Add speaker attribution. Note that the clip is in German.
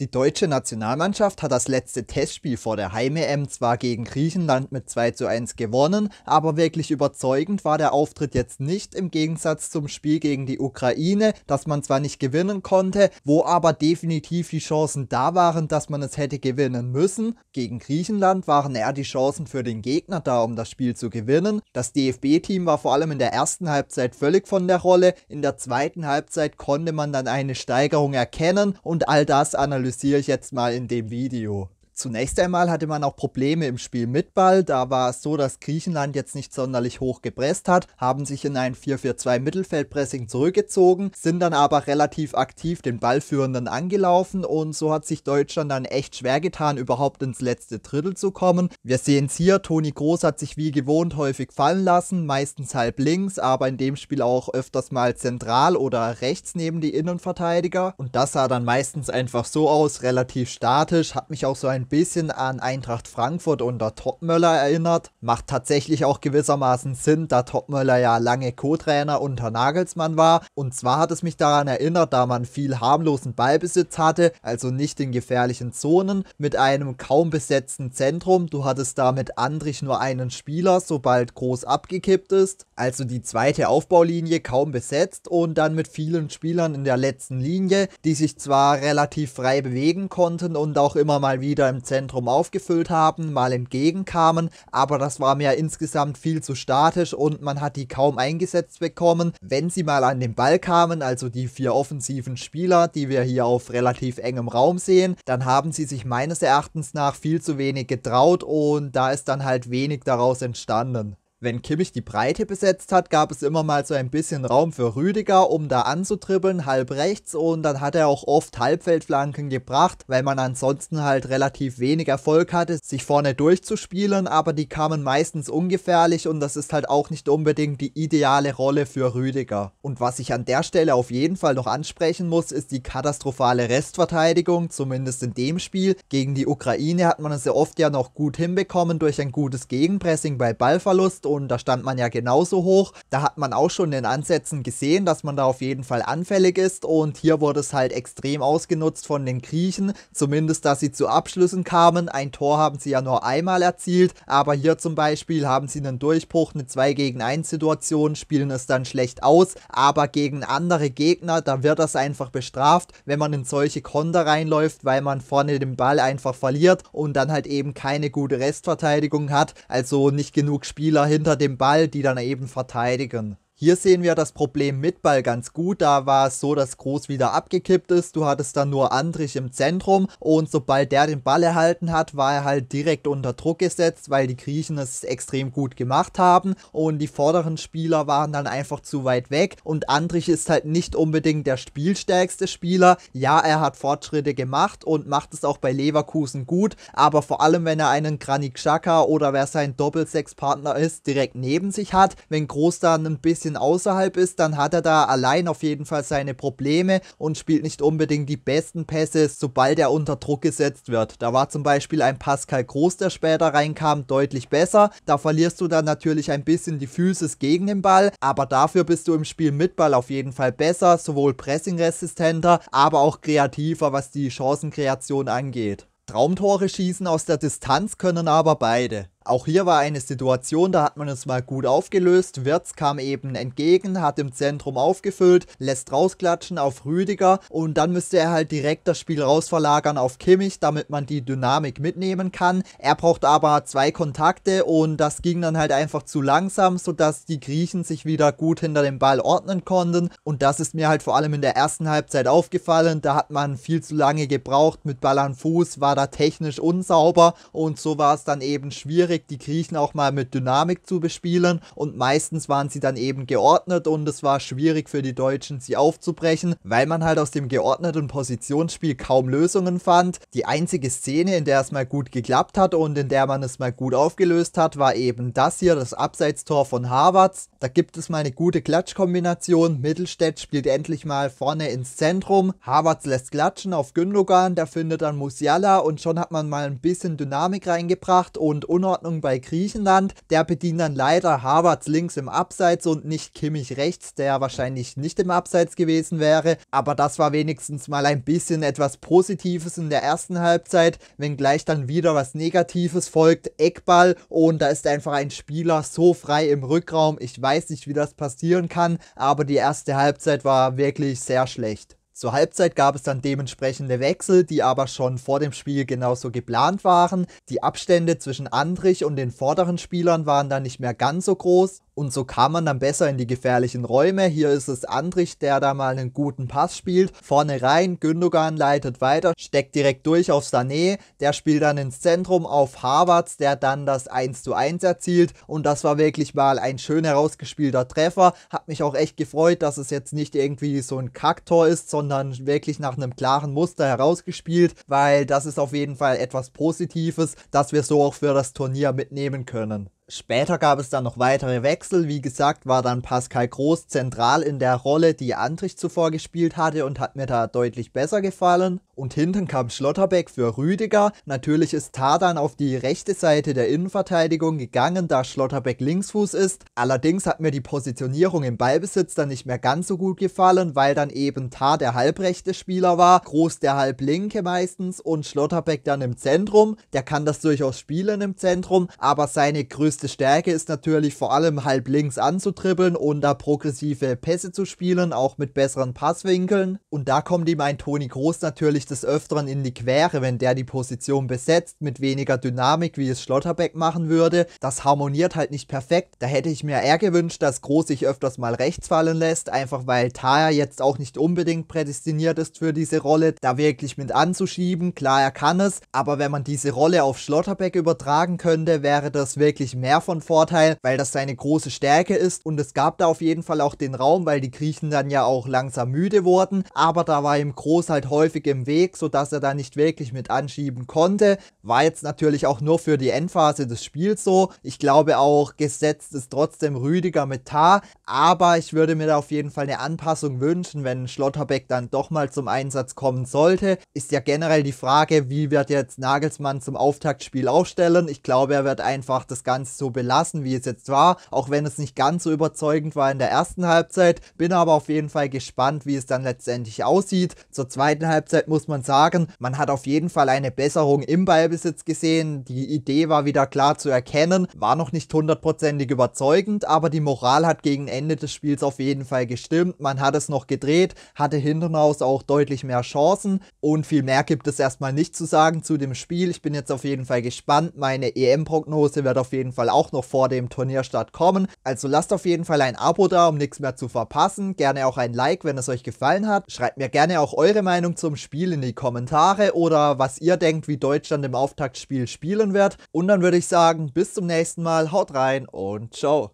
Speaker 1: Die deutsche Nationalmannschaft hat das letzte Testspiel vor der Heim-EM zwar gegen Griechenland mit 2 zu 1 gewonnen, aber wirklich überzeugend war der Auftritt jetzt nicht im Gegensatz zum Spiel gegen die Ukraine, das man zwar nicht gewinnen konnte, wo aber definitiv die Chancen da waren, dass man es hätte gewinnen müssen. Gegen Griechenland waren eher die Chancen für den Gegner da, um das Spiel zu gewinnen. Das DFB-Team war vor allem in der ersten Halbzeit völlig von der Rolle, in der zweiten Halbzeit konnte man dann eine Steigerung erkennen und all das analysieren analysiere ich jetzt mal in dem Video. Zunächst einmal hatte man auch Probleme im Spiel mit Ball, da war es so, dass Griechenland jetzt nicht sonderlich hoch gepresst hat, haben sich in ein 4-4-2 Mittelfeldpressing zurückgezogen, sind dann aber relativ aktiv den Ballführenden angelaufen und so hat sich Deutschland dann echt schwer getan, überhaupt ins letzte Drittel zu kommen. Wir sehen es hier, Toni Groß hat sich wie gewohnt häufig fallen lassen, meistens halb links, aber in dem Spiel auch öfters mal zentral oder rechts neben die Innenverteidiger und das sah dann meistens einfach so aus, relativ statisch, hat mich auch so ein ein bisschen an Eintracht Frankfurt unter Topmöller erinnert. Macht tatsächlich auch gewissermaßen Sinn, da Topmöller ja lange Co-Trainer unter Nagelsmann war. Und zwar hat es mich daran erinnert, da man viel harmlosen Ballbesitz hatte, also nicht in gefährlichen Zonen, mit einem kaum besetzten Zentrum. Du hattest da mit Andrich nur einen Spieler, sobald groß abgekippt ist. Also die zweite Aufbaulinie kaum besetzt und dann mit vielen Spielern in der letzten Linie, die sich zwar relativ frei bewegen konnten und auch immer mal wieder im beim Zentrum aufgefüllt haben, mal entgegenkamen, aber das war mir insgesamt viel zu statisch und man hat die kaum eingesetzt bekommen. Wenn sie mal an den Ball kamen, also die vier offensiven Spieler, die wir hier auf relativ engem Raum sehen, dann haben sie sich meines Erachtens nach viel zu wenig getraut und da ist dann halt wenig daraus entstanden wenn Kimmich die Breite besetzt hat, gab es immer mal so ein bisschen Raum für Rüdiger, um da anzutribbeln, halb rechts und dann hat er auch oft Halbfeldflanken gebracht, weil man ansonsten halt relativ wenig Erfolg hatte, sich vorne durchzuspielen, aber die kamen meistens ungefährlich und das ist halt auch nicht unbedingt die ideale Rolle für Rüdiger. Und was ich an der Stelle auf jeden Fall noch ansprechen muss, ist die katastrophale Restverteidigung, zumindest in dem Spiel. Gegen die Ukraine hat man es ja oft ja noch gut hinbekommen durch ein gutes Gegenpressing bei Ballverlust Regionen, da stand man ja genauso hoch. Da hat man auch schon in Ansätzen gesehen, dass man da auf jeden Fall anfällig ist und hier wurde es halt extrem ausgenutzt von den Griechen, zumindest dass sie zu Abschlüssen kamen. Ein Tor haben sie ja nur einmal erzielt, aber hier zum Beispiel haben sie einen Durchbruch, eine 2 gegen 1 Situation, spielen es dann schlecht aus, aber gegen andere Gegner, da wird das einfach bestraft, wenn man in solche Konter reinläuft, weil man vorne den Ball einfach verliert und dann halt eben keine gute Restverteidigung hat, also nicht genug Spieler hin hinter dem Ball, die dann eben verteidigen. Hier sehen wir das Problem mit Ball ganz gut. Da war es so, dass Groß wieder abgekippt ist. Du hattest dann nur Andrich im Zentrum und sobald der den Ball erhalten hat, war er halt direkt unter Druck gesetzt, weil die Griechen es extrem gut gemacht haben und die vorderen Spieler waren dann einfach zu weit weg und Andrich ist halt nicht unbedingt der spielstärkste Spieler. Ja, er hat Fortschritte gemacht und macht es auch bei Leverkusen gut, aber vor allem, wenn er einen Granit Xhaka oder wer sein Doppelsechs-Partner ist, direkt neben sich hat, wenn Groß dann ein bisschen bisschen außerhalb ist, dann hat er da allein auf jeden Fall seine Probleme und spielt nicht unbedingt die besten Pässe, sobald er unter Druck gesetzt wird. Da war zum Beispiel ein Pascal Groß, der später reinkam, deutlich besser. Da verlierst du dann natürlich ein bisschen die Füße gegen den Ball, aber dafür bist du im Spiel mit Ball auf jeden Fall besser, sowohl pressingresistenter, aber auch kreativer, was die Chancenkreation angeht. Traumtore schießen aus der Distanz können aber beide. Auch hier war eine Situation, da hat man es mal gut aufgelöst. Wirz kam eben entgegen, hat im Zentrum aufgefüllt, lässt rausklatschen auf Rüdiger und dann müsste er halt direkt das Spiel rausverlagern auf Kimmich, damit man die Dynamik mitnehmen kann. Er braucht aber zwei Kontakte und das ging dann halt einfach zu langsam, sodass die Griechen sich wieder gut hinter dem Ball ordnen konnten. Und das ist mir halt vor allem in der ersten Halbzeit aufgefallen. Da hat man viel zu lange gebraucht mit Ball an Fuß, war da technisch unsauber und so war es dann eben schwierig schwierig, die Griechen auch mal mit Dynamik zu bespielen und meistens waren sie dann eben geordnet und es war schwierig für die Deutschen, sie aufzubrechen, weil man halt aus dem geordneten Positionsspiel kaum Lösungen fand. Die einzige Szene, in der es mal gut geklappt hat und in der man es mal gut aufgelöst hat, war eben das hier, das Abseitstor von Harvards. Da gibt es mal eine gute Klatschkombination. Mittelstädt spielt endlich mal vorne ins Zentrum. Harvards lässt klatschen auf Gündogan, der findet dann Musiala und schon hat man mal ein bisschen Dynamik reingebracht und Unordnung Ordnung bei Griechenland. Der bedient dann leider Harvards links im Abseits und nicht Kimmich rechts, der wahrscheinlich nicht im Abseits gewesen wäre. Aber das war wenigstens mal ein bisschen etwas Positives in der ersten Halbzeit, wenngleich dann wieder was Negatives folgt. Eckball und da ist einfach ein Spieler so frei im Rückraum. Ich weiß nicht, wie das passieren kann, aber die erste Halbzeit war wirklich sehr schlecht. Zur Halbzeit gab es dann dementsprechende Wechsel, die aber schon vor dem Spiel genauso geplant waren. Die Abstände zwischen Andrich und den vorderen Spielern waren dann nicht mehr ganz so groß. Und so kam man dann besser in die gefährlichen Räume. Hier ist es Andrich, der da mal einen guten Pass spielt. Vorne rein, Gündogan leitet weiter, steckt direkt durch auf Sané. Der spielt dann ins Zentrum auf Harvards, der dann das 1:1 erzielt. Und das war wirklich mal ein schön herausgespielter Treffer. Hat mich auch echt gefreut, dass es jetzt nicht irgendwie so ein Kacktor ist, sondern wirklich nach einem klaren Muster herausgespielt. Weil das ist auf jeden Fall etwas Positives, das wir so auch für das Turnier mitnehmen können. Später gab es dann noch weitere Wechsel. Wie gesagt, war dann Pascal Groß zentral in der Rolle, die Antrich zuvor gespielt hatte und hat mir da deutlich besser gefallen. Und hinten kam Schlotterbeck für Rüdiger. Natürlich ist Tar dann auf die rechte Seite der Innenverteidigung gegangen, da Schlotterbeck Linksfuß ist. Allerdings hat mir die Positionierung im Ballbesitz dann nicht mehr ganz so gut gefallen, weil dann eben Tar der halbrechte Spieler war, Groß der halblinke meistens und Schlotterbeck dann im Zentrum. Der kann das durchaus spielen im Zentrum, aber seine Größe größte Stärke ist natürlich vor allem halb links anzutribbeln und da progressive Pässe zu spielen, auch mit besseren Passwinkeln. Und da kommt ihm ein Toni Groß natürlich des Öfteren in die Quere, wenn der die Position besetzt, mit weniger Dynamik, wie es Schlotterbeck machen würde. Das harmoniert halt nicht perfekt. Da hätte ich mir eher gewünscht, dass Groß sich öfters mal rechts fallen lässt, einfach weil Taya jetzt auch nicht unbedingt prädestiniert ist für diese Rolle, da wirklich mit anzuschieben. Klar, er kann es, aber wenn man diese Rolle auf Schlotterbeck übertragen könnte, wäre das wirklich mehr von Vorteil, weil das seine große Stärke ist und es gab da auf jeden Fall auch den Raum, weil die Griechen dann ja auch langsam müde wurden, aber da war ihm Groß halt häufig im Weg, sodass er da nicht wirklich mit anschieben konnte. War jetzt natürlich auch nur für die Endphase des Spiels so. Ich glaube auch, gesetzt ist trotzdem Rüdiger mit Tar, aber ich würde mir da auf jeden Fall eine Anpassung wünschen, wenn Schlotterbeck dann doch mal zum Einsatz kommen sollte. Ist ja generell die Frage, wie wird jetzt Nagelsmann zum Auftaktspiel aufstellen? Ich glaube, er wird einfach das Ganze so belassen, wie es jetzt war, auch wenn es nicht ganz so überzeugend war in der ersten Halbzeit. Bin aber auf jeden Fall gespannt, wie es dann letztendlich aussieht. Zur zweiten Halbzeit muss man sagen, man hat auf jeden Fall eine Besserung im Ballbesitz gesehen. Die Idee war wieder klar zu erkennen, war noch nicht hundertprozentig überzeugend, aber die Moral hat gegen Ende des Spiels auf jeden Fall gestimmt. Man hat es noch gedreht, hatte hinten raus auch deutlich mehr Chancen und viel mehr gibt es erstmal nicht zu sagen zu dem Spiel. Ich bin jetzt auf jeden Fall gespannt. Meine EM-Prognose wird auf jeden Fall Fall auch noch vor dem Turnierstart kommen. Also lasst auf jeden Fall ein Abo da, um nichts mehr zu verpassen. Gerne auch ein Like, wenn es euch gefallen hat. Schreibt mir gerne auch eure Meinung zum Spiel in die Kommentare oder was ihr denkt, wie Deutschland im Auftaktspiel spielen wird. Und dann würde ich sagen, bis zum nächsten Mal, haut rein und ciao.